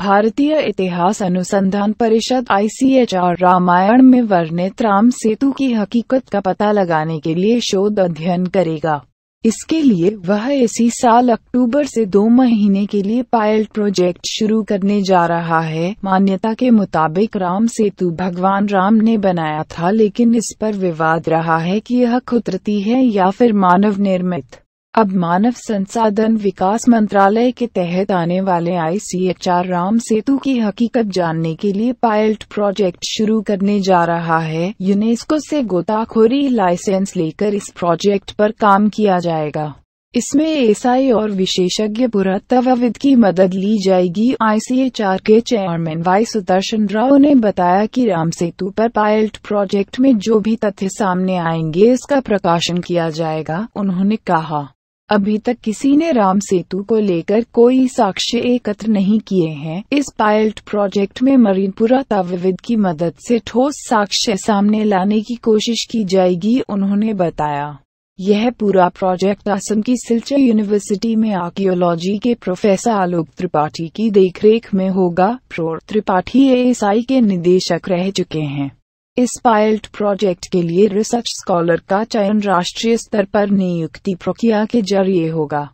भारतीय इतिहास अनुसंधान परिषद आईसीएचआर रामायण में वर्णित राम सेतु की हकीकत का पता लगाने के लिए शोध अध्ययन करेगा इसके लिए वह इसी साल अक्टूबर से दो महीने के लिए पायलट प्रोजेक्ट शुरू करने जा रहा है मान्यता के मुताबिक राम सेतु भगवान राम ने बनाया था लेकिन इस पर विवाद रहा है कि यह कुदरती है या फिर मानव निर्मित अब मानव संसाधन विकास मंत्रालय के तहत आने वाले आईसीएचआर राम सेतु की हकीकत जानने के लिए पायलट प्रोजेक्ट शुरू करने जा रहा है यूनेस्को से गोताखोरी लाइसेंस लेकर इस प्रोजेक्ट पर काम किया जाएगा इसमें एसआई और विशेषज्ञ पुरातत्वविद की मदद ली जाएगी आईसीएचआर के चेयरमैन वाई सुदर्शन राव ने बताया कि राम सेतु पर पायलट प्रोजेक्ट में जो भी तथ्य सामने आएंगे इसका प्रकाशन किया जाएगा उन्होंने कहा अभी तक किसी ने राम सेतु को लेकर कोई साक्ष्य एकत्र नहीं किए हैं इस पायलट प्रोजेक्ट में मरीनपुरा ताविद की मदद से ठोस साक्ष्य सामने लाने की कोशिश की जाएगी उन्होंने बताया यह पूरा प्रोजेक्ट असम की सिलचर यूनिवर्सिटी में आर्कियोलॉजी के प्रोफेसर आलोक त्रिपाठी की देखरेख में होगा प्रो त्रिपाठी एएसआई के निदेशक रह चुके हैं इस पायलट प्रोजेक्ट के लिए रिसर्च स्कॉलर का चयन राष्ट्रीय स्तर पर नियुक्ति प्रक्रिया के जरिए होगा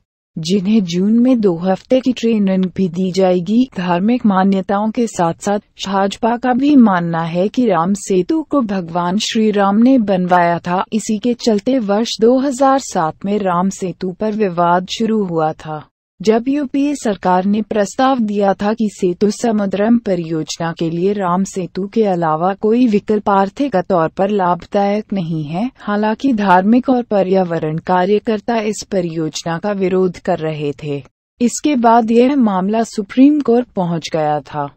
जिन्हें जून में दो हफ्ते की ट्रेनिंग भी दी जाएगी धार्मिक मान्यताओं के साथ साथ भाजपा का भी मानना है कि राम सेतु को भगवान श्री राम ने बनवाया था इसी के चलते वर्ष 2007 में राम सेतु पर विवाद शुरू हुआ था जब यूपीए सरकार ने प्रस्ताव दिया था कि सेतु समुद्रम परियोजना के लिए राम सेतु के अलावा कोई विकल्प आर्थिक तौर पर लाभदायक नहीं है हालांकि धार्मिक और पर्यावरण कार्यकर्ता इस परियोजना का विरोध कर रहे थे इसके बाद यह मामला सुप्रीम कोर्ट पहुंच गया था